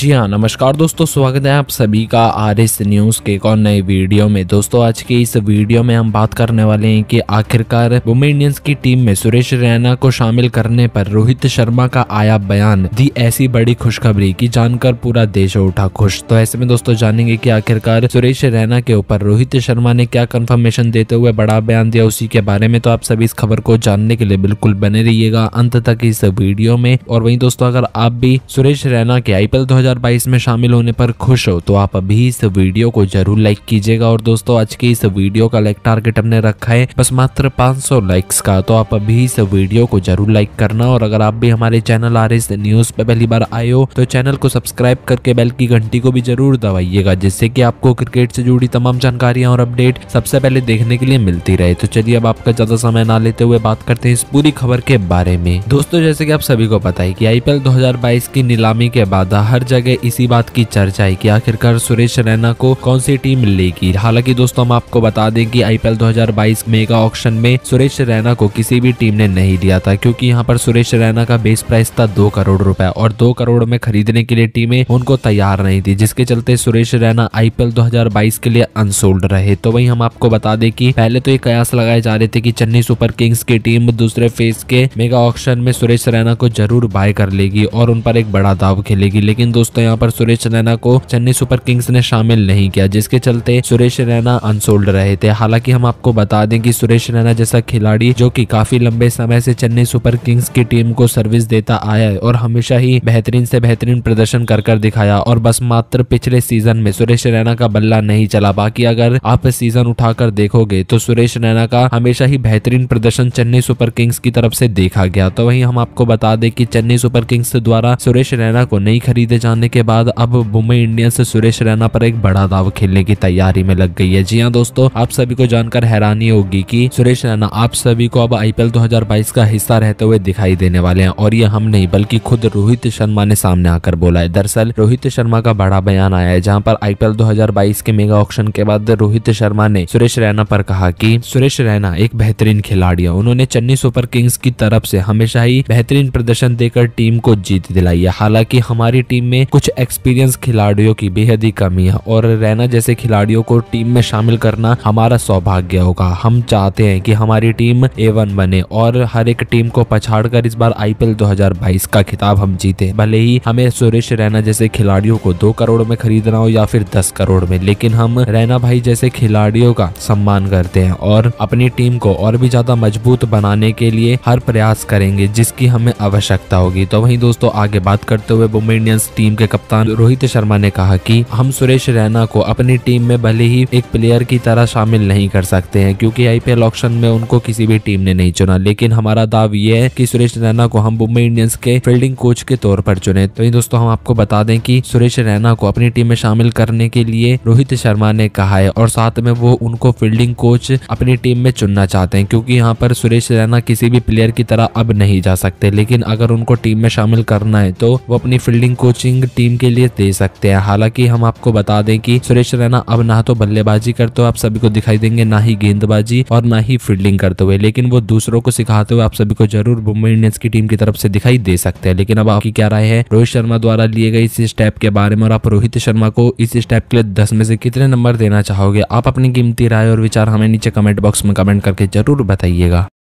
जी हाँ नमस्कार दोस्तों स्वागत है आप सभी का आर एस न्यूज़ के एक और नए वीडियो में दोस्तों आज के इस वीडियो में हम बात करने वाले हैं कि आखिरकार मुंबई इंडियंस की टीम में सुरेश रैना को शामिल करने पर रोहित शर्मा का आया बयान दी ऐसी बड़ी खुशखबरी की जानकर पूरा देश उठा खुश तो ऐसे में दोस्तों जानेंगे की आखिरकार सुरेश रैना के ऊपर रोहित शर्मा ने क्या कन्फर्मेशन देते हुए बड़ा बयान दिया उसी के बारे में तो आप सभी इस खबर को जानने के लिए बिल्कुल बने रहिएगा अंत तक इस वीडियो में और वही दोस्तों अगर आप भी सुरेश रैना के आईपीएल 2022 में शामिल होने पर खुश हो तो आप अभी इस वीडियो को जरूर लाइक कीजिएगा और दोस्तों आज के इस वीडियो का लाइक टारगेट हमने रखा है बस मात्र 500 लाइक्स का तो आप अभी इस वीडियो को जरूर लाइक करना और अगर आप भी हमारे चैनल आर एस न्यूज पे पहली बार आए हो तो चैनल को सब्सक्राइब करके बेल की घंटी को भी जरूर दबाइएगा जिससे की आपको क्रिकेट से जुड़ी तमाम जानकारियां और अपडेट सबसे पहले देखने के लिए मिलती रहे तो चलिए अब आपका ज्यादा समय ना लेते हुए बात करते हैं इस पूरी खबर के बारे में दोस्तों जैसे की आप सभी को पता है की आईपीएल दो की नीलामी के बाद हर जगह इसी बात की चर्चा है कि आखिरकार सुरेश रैना को कौन सी टीम मिलेगी हालांकि दोस्तों हम आपको बता दें कि आईपीएल 2022 मेगा ऑक्शन में सुरेश रैना को किसी भी टीम ने नहीं लिया था क्योंकि यहां पर सुरेश रैना का बेस प्राइस था दो करोड़ रुपए और दो करोड़ में खरीदने के लिए टीमें उनको तैयार नहीं थी जिसके चलते सुरेश रैना आईपीएल 2022 के लिए अनसोल्ड रहे तो वही हम आपको बता दें की पहले तो ये कयास लगाए जा रहे थे की चेन्नई सुपर किंग्स की टीम दूसरे फेज के मेगा ऑक्शन में सुरेश रैना को जरूर बाय कर लेगी और उन पर एक बड़ा दाव खेलेगी लेकिन दोस्तों यहाँ पर सुरेश रैना को चेन्नई सुपर किंग्स ने शामिल नहीं किया जिसके चलते सुरेश रैना अनसोल्ड रहे थे हालांकि हम आपको बता दें कि सुरेश रैना जैसा खिलाड़ी जो कि काफी लंबे समय से चेन्नई सुपर किंग्स की टीम को सर्विस देता आया है और हमेशा ही बेहतरीन से बेहतरीन प्रदर्शन कर कर दिखाया और बस मात्र पिछले सीजन में सुरेश रैना का बल्ला नहीं चला बाकी अगर आप सीजन उठाकर देखोगे तो सुरेश रैना का हमेशा ही बेहतरीन प्रदर्शन चेन्नई सुपर किंग्स की तरफ से देखा गया तो वही हम आपको बता दें कि चेन्नई सुपर किंग्स द्वारा सुरेश रैना को नहीं खरीदे जाने आने के बाद अब मुंबई इंडियंस सुरेश रैना पर एक बड़ा दाव खेलने की तैयारी में लग गई है जी हाँ दोस्तों आप सभी को जानकर हैरानी होगी कि सुरेश रैना आप सभी को अब आईपीएल 2022 का हिस्सा रहते हुए दिखाई देने वाले हैं और ये हम नहीं बल्कि खुद रोहित शर्मा ने सामने आकर बोला है दरअसल रोहित शर्मा का बड़ा बयान आया है जहाँ पर आईपीएल 2022 के मेगा ऑप्शन के बाद रोहित शर्मा ने सुरेश रैना पर कहा कि सुरेश रैना एक बेहतरीन खिलाड़ी है उन्होंने चेन्नई सुपर किंग्स की तरफ से हमेशा ही बेहतरीन प्रदर्शन देकर टीम को जीत दिलाई है हालांकि हमारी टीम में में कुछ एक्सपीरियंस खिलाड़ियों की बेहद ही कमी है और रैना जैसे खिलाड़ियों को टीम में शामिल करना हमारा सौभाग्य होगा हम चाहते हैं कि हमारी टीम ए बने और हर एक टीम को पछाड़ कर इस बार आईपीएल 2022 का खिताब हम जीते भले ही हमें सुरेश रैना जैसे खिलाड़ियों को दो करोड़ में खरीदना हो या फिर दस करोड़ में लेकिन हम रैना भाई जैसे खिलाड़ियों का सम्मान करते हैं और अपनी टीम को और भी ज्यादा मजबूत बनाने के लिए हर प्रयास करेंगे जिसकी हमें आवश्यकता होगी तो वहीं दोस्तों आगे बात करते हुए मुंबई इंडियंस टीम टीम के कप्तान रोहित शर्मा ने कहा कि हम सुरेश रैना को अपनी टीम में भले ही एक प्लेयर की तरह शामिल नहीं कर सकते हैं क्योंकि आईपीएल ऑप्शन में उनको किसी भी टीम ने नहीं चुना लेकिन हमारा दाव ये है कि सुरेश रैना को हम मुंबई इंडियंस के फील्डिंग कोच के तौर पर चुने तो दोस्तों हम आपको बता दें की सुरेश रैना को अपनी टीम में शामिल करने के लिए रोहित शर्मा ने कहा है और साथ में वो उनको फील्डिंग कोच अपनी टीम में चुनना चाहते हैं क्योंकि यहाँ पर सुरेश रैना किसी भी प्लेयर की तरह अब नहीं जा सकते लेकिन अगर उनको टीम में शामिल करना है तो वो अपनी फील्डिंग कोचिंग बैटिंग टीम के लिए दे सकते हैं हालांकि हम आपको बता दें कि सुरेश रैना अब ना तो बल्लेबाजी करते हुए आप सभी को दिखाई देंगे ना ही गेंदबाजी और ना ही फील्डिंग करते हुए लेकिन वो दूसरों को सिखाते हुए आप सभी को जरूर मुंबई इंडियंस की टीम की तरफ से दिखाई दे सकते हैं लेकिन अब आपकी क्या राय है रोहित शर्मा द्वारा लिए गए इस स्टेप के बारे में और आप रोहित शर्मा को इस स्टेप के लिए दस में से कितने नंबर देना चाहोगे आप अपनी कीमती राय और विचार हमें नीचे कमेंट बॉक्स में कमेंट करके जरूर बताइएगा